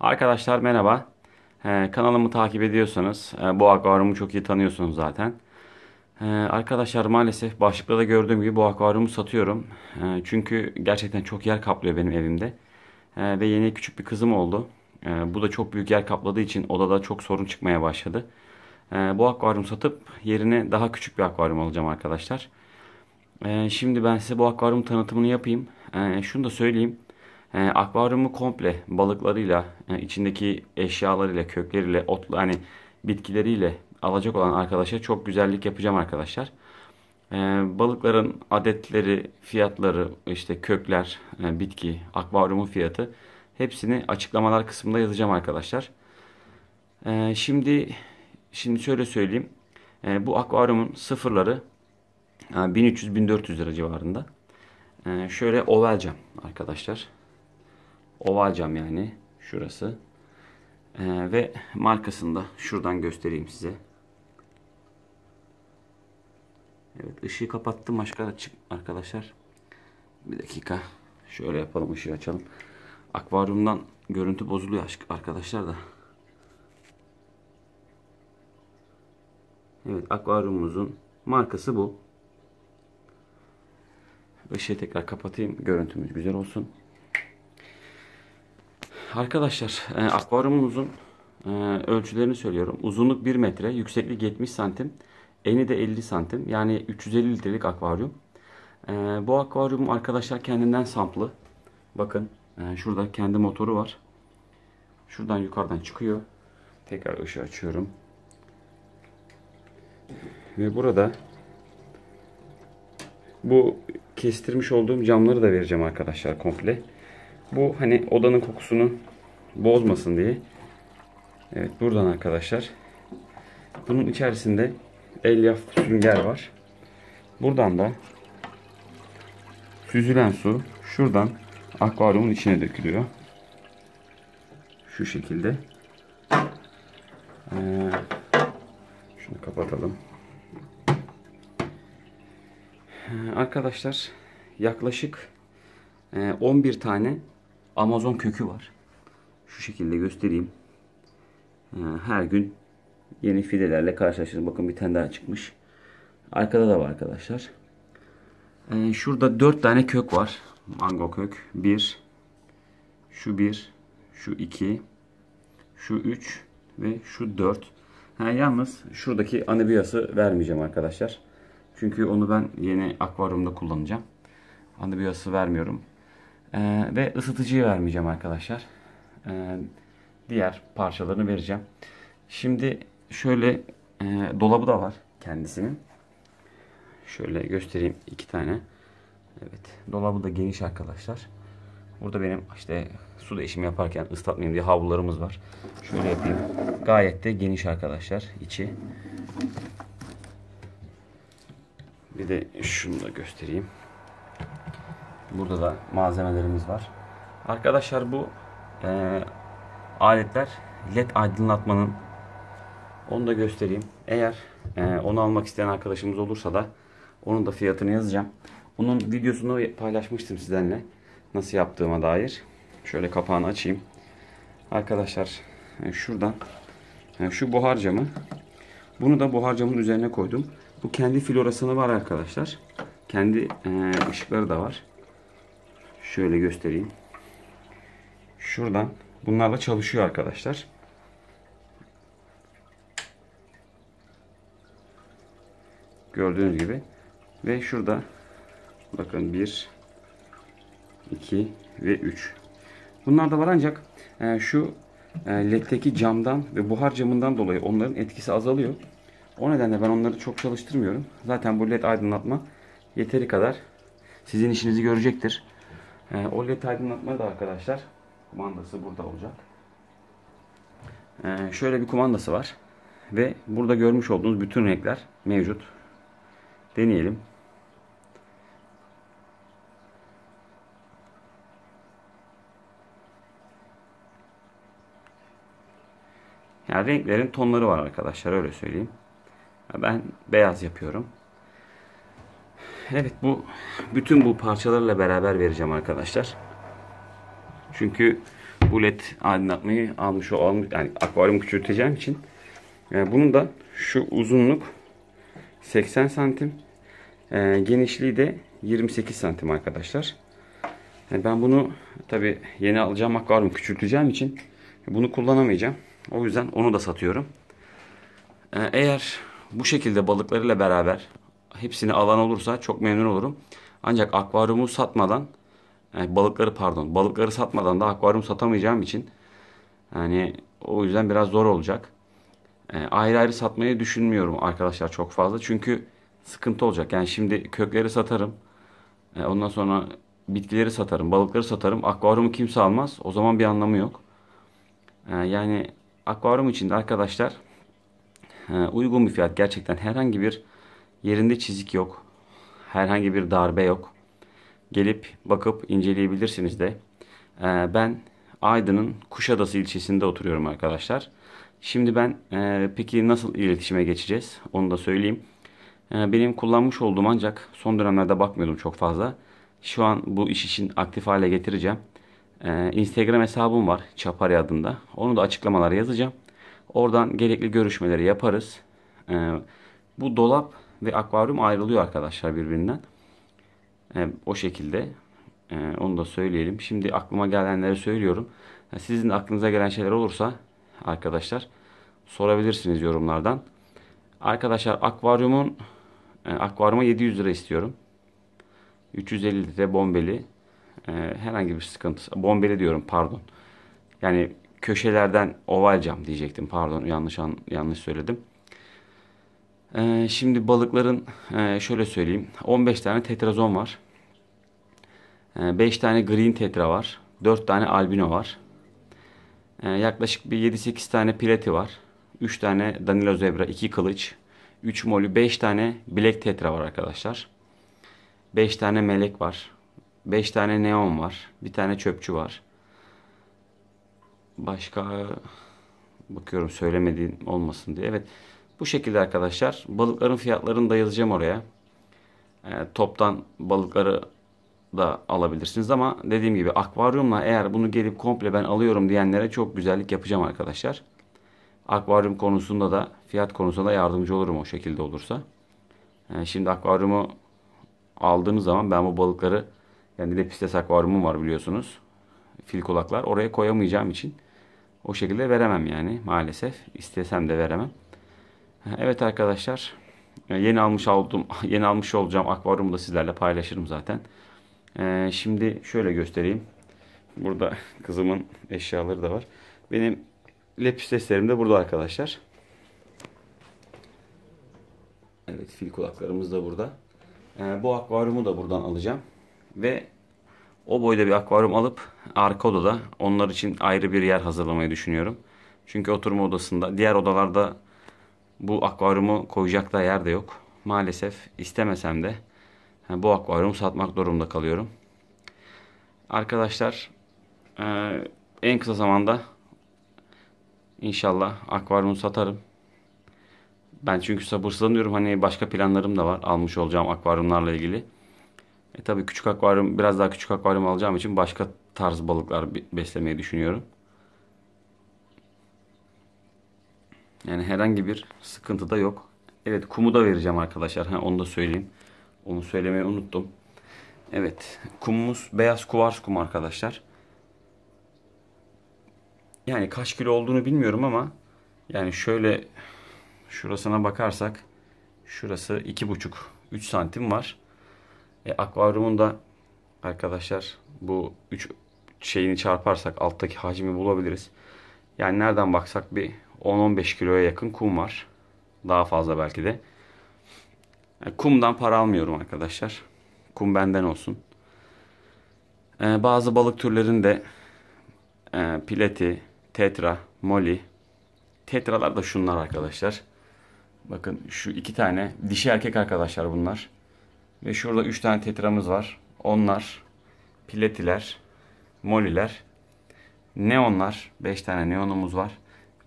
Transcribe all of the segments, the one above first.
Arkadaşlar merhaba. Ee, kanalımı takip ediyorsanız e, bu akvaryumu çok iyi tanıyorsunuz zaten. Ee, arkadaşlar maalesef başlıkta da gördüğüm gibi bu akvaryumu satıyorum. Ee, çünkü gerçekten çok yer kaplıyor benim evimde. Ee, ve yeni küçük bir kızım oldu. Ee, bu da çok büyük yer kapladığı için odada çok sorun çıkmaya başladı. Ee, bu akvaryumu satıp yerine daha küçük bir akvaryum alacağım arkadaşlar. Ee, şimdi ben size bu akvaryum tanıtımını yapayım. Ee, şunu da söyleyeyim. E, akvaryumu komple balıklarıyla, e, içindeki eşyalarıyla, kökleriyle, otlu, hani bitkileriyle alacak olan arkadaşa çok güzellik yapacağım arkadaşlar. E, balıkların adetleri, fiyatları, işte kökler, e, bitki, akvaryumun fiyatı hepsini açıklamalar kısmında yazacağım arkadaşlar. E, şimdi şimdi şöyle söyleyeyim. E, bu akvaryumun sıfırları 1300-1400 e, lira civarında. E, şöyle oval cam arkadaşlar. Oval cam yani şurası. Ee, ve markasını da şuradan göstereyim size. Evet ışığı kapattım başka çık arkadaşlar. Bir dakika. Şöyle yapalım ışığı açalım. Akvaryumdan görüntü bozuluyor arkadaşlar da. Evet akvaryumumuzun markası bu. Işığı tekrar kapatayım. Görüntümüz güzel olsun. Arkadaşlar e, akvaryumunuzun e, ölçülerini söylüyorum. Uzunluk 1 metre, yükseklik 70 santim, eni de 50 santim. Yani 350 litrelik akvaryum. E, bu akvaryum arkadaşlar kendinden samplı. Bakın e, şurada kendi motoru var. Şuradan yukarıdan çıkıyor. Tekrar ışığı açıyorum. Ve burada bu kestirmiş olduğum camları da vereceğim arkadaşlar komple. Bu hani odanın kokusunu bozmasın diye. Evet buradan arkadaşlar. Bunun içerisinde elyaf sünger var. Buradan da süzülen su şuradan akvaryumun içine dökülüyor. Şu şekilde. Ee, şunu kapatalım. Ee, arkadaşlar yaklaşık 11 e, tane Amazon kökü var şu şekilde göstereyim. Ee, her gün yeni fidelerle karşılaşıyoruz. Bakın bir tane daha çıkmış. Arkada da var arkadaşlar. Ee, şurada 4 tane kök var. Mango kök. 1 Şu 1 Şu 2 Şu 3 Ve şu 4 Yalnız şuradaki anibiyası vermeyeceğim arkadaşlar. Çünkü onu ben yeni akvaryumda kullanacağım. Anibiyası vermiyorum. Ee, ve ısıtıcıyı vermeyeceğim arkadaşlar e, diğer parçalarını vereceğim. Şimdi şöyle e, dolabı da var kendisinin. Şöyle göstereyim iki tane. Evet dolabı da geniş arkadaşlar. Burada benim işte su değişimi yaparken ıslatmayayım diye havlularımız var. Şöyle yapayım. Gayet de geniş arkadaşlar içi. Bir de şunu da göstereyim. Burada da malzemelerimiz var. Arkadaşlar bu e, ee, aletler led aydınlatmanın onu da göstereyim. Eğer e, onu almak isteyen arkadaşımız olursa da onun da fiyatını yazacağım. Bunun videosunu paylaşmıştım sizlerle. Nasıl yaptığıma dair. Şöyle kapağını açayım. Arkadaşlar e, şuradan e, şu buhar camı. Bunu da buhar camın üzerine koydum. Bu kendi florasını var arkadaşlar. Kendi e, ışıkları da var. Şöyle göstereyim. Şuradan. Bunlarla çalışıyor arkadaşlar. Gördüğünüz gibi. Ve şurada bakın 1, 2 ve 3. Bunlar da var ancak e, şu e, ledteki camdan ve buhar camından dolayı onların etkisi azalıyor. O nedenle ben onları çok çalıştırmıyorum. Zaten bu led aydınlatma yeteri kadar sizin işinizi görecektir. E, o led aydınlatma da arkadaşlar kumandası burada olacak. Ee, şöyle bir kumandası var. Ve burada görmüş olduğunuz bütün renkler mevcut. Deneyelim. Yani renklerin tonları var arkadaşlar öyle söyleyeyim. Ben beyaz yapıyorum. Evet bu bütün bu parçalarla beraber vereceğim arkadaşlar. Çünkü bu led aydınlatmayı almış o almış yani akvaryum küçülteceğim için e, bunun da şu uzunluk 80 santim e, genişliği de 28 santim arkadaşlar. Yani ee, ben bunu tabi yeni alacağım akvaryum küçülteceğim için bunu kullanamayacağım. O yüzden onu da satıyorum. E, eğer bu şekilde balıklarıyla beraber hepsini alan olursa çok memnun olurum. Ancak akvaryumu satmadan yani balıkları pardon balıkları satmadan da akvaryum satamayacağım için yani o yüzden biraz zor olacak. E, ayrı ayrı satmayı düşünmüyorum arkadaşlar çok fazla. Çünkü sıkıntı olacak. Yani şimdi kökleri satarım. E, ondan sonra bitkileri satarım, balıkları satarım. Akvaryumu kimse almaz. O zaman bir anlamı yok. E, yani akvaryum için de arkadaşlar e, uygun bir fiyat gerçekten. Herhangi bir yerinde çizik yok. Herhangi bir darbe yok gelip bakıp inceleyebilirsiniz de. Ee, ben Aydın'ın Kuşadası ilçesinde oturuyorum arkadaşlar. Şimdi ben e, peki nasıl iletişime geçeceğiz onu da söyleyeyim. Ee, benim kullanmış olduğum ancak son dönemlerde bakmıyordum çok fazla. Şu an bu iş için aktif hale getireceğim. Ee, Instagram hesabım var Çapari adında. Onu da açıklamalara yazacağım. Oradan gerekli görüşmeleri yaparız. bu dolap ve akvaryum ayrılıyor arkadaşlar birbirinden. Yani o şekilde e, onu da söyleyelim. Şimdi aklıma gelenleri söylüyorum. Yani sizin aklınıza gelen şeyler olursa arkadaşlar sorabilirsiniz yorumlardan. Arkadaşlar akvaryumun e, akvaryuma 700 lira istiyorum. 350 litre bombeli. E, herhangi bir sıkıntı. Bombeli diyorum pardon. Yani köşelerden oval cam diyecektim. Pardon yanlış an, yanlış söyledim. Ee, şimdi balıkların e, şöyle söyleyeyim. 15 tane tetrazon var. 5 ee, tane green tetra var. 4 tane albino var. Ee, yaklaşık bir 7-8 tane Pilet'i var. 3 tane Danilo Zebra, 2 kılıç, 3 molü, 5 tane bilek tetra var arkadaşlar. 5 tane melek var. 5 tane neon var. Bir tane çöpçü var. Başka bakıyorum söylemediğim olmasın diye. Evet bu şekilde arkadaşlar. Balıkların fiyatlarını da yazacağım oraya. E, toptan balıkları da alabilirsiniz ama dediğim gibi akvaryumla eğer bunu gelip komple ben alıyorum diyenlere çok güzellik yapacağım arkadaşlar. Akvaryum konusunda da fiyat konusunda da yardımcı olurum o şekilde olursa. Yani ee, şimdi akvaryumu aldığınız zaman ben bu balıkları yani de pistes akvaryumum var biliyorsunuz. Fil kulaklar oraya koyamayacağım için o şekilde veremem yani maalesef. İstesem de veremem. Ee, evet arkadaşlar ee, yeni almış oldum yeni almış olacağım akvaryumu da sizlerle paylaşırım zaten. Ee, şimdi şöyle göstereyim. Burada kızımın eşyaları da var. Benim lep seslerim de burada arkadaşlar. Evet fil kulaklarımız da burada. Ee, bu akvaryumu da buradan alacağım. Ve o boyda bir akvaryum alıp arka odada onlar için ayrı bir yer hazırlamayı düşünüyorum. Çünkü oturma odasında diğer odalarda bu akvaryumu koyacak da yer de yok. Maalesef istemesem de yani bu akvaryumu satmak durumunda kalıyorum. Arkadaşlar e, en kısa zamanda inşallah akvaryumu satarım. Ben çünkü sabırsızlanıyorum. Hani başka planlarım da var. Almış olacağım akvaryumlarla ilgili. E tabii küçük akvaryum, biraz daha küçük akvaryum alacağım için başka tarz balıklar beslemeyi düşünüyorum. Yani herhangi bir sıkıntı da yok. Evet kumu da vereceğim arkadaşlar. Ha, onu da söyleyeyim. Onu söylemeyi unuttum. Evet. Kumumuz beyaz kuvars kum arkadaşlar. Yani kaç kilo olduğunu bilmiyorum ama yani şöyle şurasına bakarsak şurası iki buçuk, üç santim var. E, akvaryumun da arkadaşlar bu üç şeyini çarparsak alttaki hacmi bulabiliriz. Yani nereden baksak bir 10-15 kiloya yakın kum var. Daha fazla belki de kumdan para almıyorum arkadaşlar. Kum benden olsun. Ee, bazı balık türlerinde e, pileti, tetra, moli. Tetralar da şunlar arkadaşlar. Bakın şu iki tane dişi erkek arkadaşlar bunlar. Ve şurada üç tane tetramız var. Onlar, piletiler, moliler, neonlar. Beş tane neonumuz var.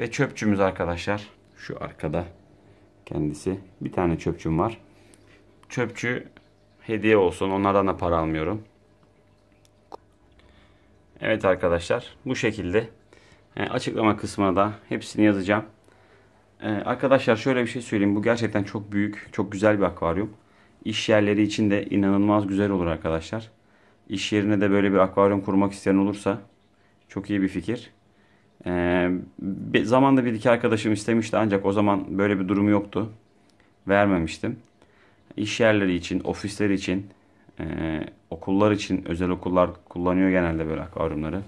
Ve çöpçümüz arkadaşlar. Şu arkada kendisi. Bir tane çöpçüm var. Çöpçü hediye olsun. Onlardan da para almıyorum. Evet arkadaşlar bu şekilde. E, açıklama kısmına da hepsini yazacağım. E, arkadaşlar şöyle bir şey söyleyeyim. Bu gerçekten çok büyük, çok güzel bir akvaryum. İş yerleri için de inanılmaz güzel olur arkadaşlar. İş yerine de böyle bir akvaryum kurmak isteyen olursa çok iyi bir fikir. Ee, bir, zamanda bir iki arkadaşım istemişti ancak o zaman böyle bir durumu yoktu. Vermemiştim iş yerleri için, ofisler için, e, okullar için, özel okullar kullanıyor genelde böyle akvaryumları.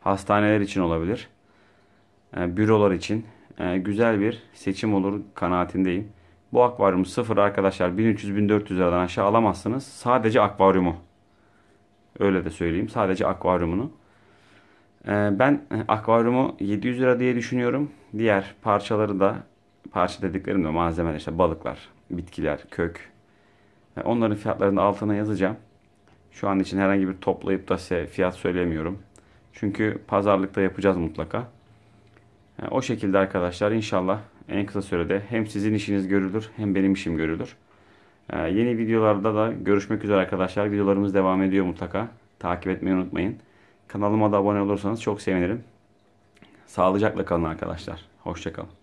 Hastaneler için olabilir. E, bürolar için e, güzel bir seçim olur kanaatindeyim. Bu akvaryum sıfır arkadaşlar 1300-1400 liradan aşağı alamazsınız. Sadece akvaryumu. Öyle de söyleyeyim. Sadece akvaryumunu. E, ben e, akvaryumu 700 lira diye düşünüyorum. Diğer parçaları da parça dediklerim de malzemeler işte balıklar, bitkiler, kök, e, onların fiyatlarını altına yazacağım. Şu an için herhangi bir toplayıp da size fiyat söylemiyorum. Çünkü pazarlıkta yapacağız mutlaka. E, o şekilde arkadaşlar inşallah en kısa sürede hem sizin işiniz görülür hem benim işim görülür. E, yeni videolarda da görüşmek üzere arkadaşlar. Videolarımız devam ediyor mutlaka. Takip etmeyi unutmayın. Kanalıma da abone olursanız çok sevinirim. Sağlıcakla kalın arkadaşlar. Hoşçakalın.